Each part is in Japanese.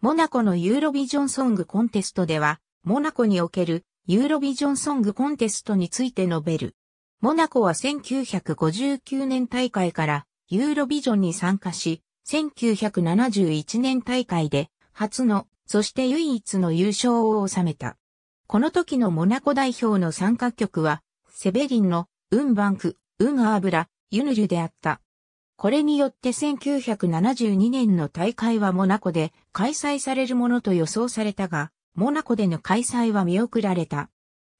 モナコのユーロビジョンソングコンテストでは、モナコにおけるユーロビジョンソングコンテストについて述べる。モナコは1959年大会からユーロビジョンに参加し、1971年大会で初の、そして唯一の優勝を収めた。この時のモナコ代表の参加曲は、セベリンの、ウンバンク、ウンアーブラ、ユヌルであった。これによって1972年の大会はモナコで開催されるものと予想されたが、モナコでの開催は見送られた。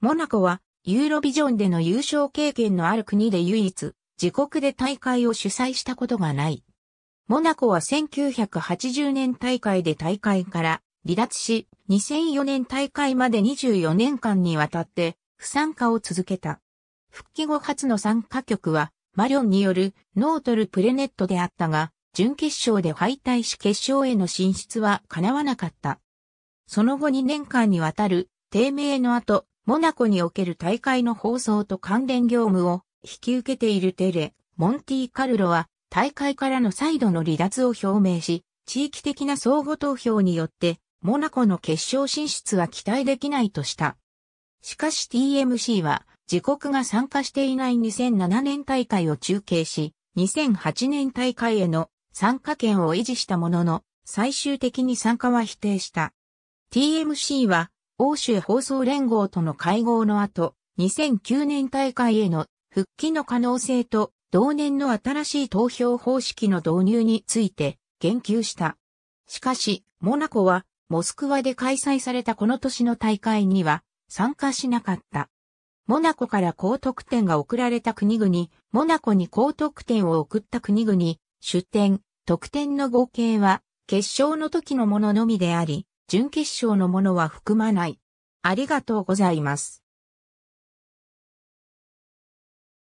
モナコはユーロビジョンでの優勝経験のある国で唯一、自国で大会を主催したことがない。モナコは1980年大会で大会から離脱し、2004年大会まで24年間にわたって不参加を続けた。復帰後初の参加局はマリョンによるノートルプレネットであったが、準決勝で敗退し決勝への進出は叶わなかった。その後2年間にわたる低迷の後、モナコにおける大会の放送と関連業務を引き受けているテレ、モンティカルロは大会からの再度の離脱を表明し、地域的な相互投票によって、モナコの決勝進出は期待できないとした。しかし TMC は、自国が参加していない2007年大会を中継し、2008年大会への参加権を維持したものの、最終的に参加は否定した。TMC は、欧州放送連合との会合の後、2009年大会への復帰の可能性と、同年の新しい投票方式の導入について言及した。しかし、モナコは、モスクワで開催されたこの年の大会には参加しなかった。モナコから高得点が送られた国々、モナコに高得点を送った国々、出点、得点の合計は、決勝の時のもののみであり、準決勝のものは含まない。ありがとうございます。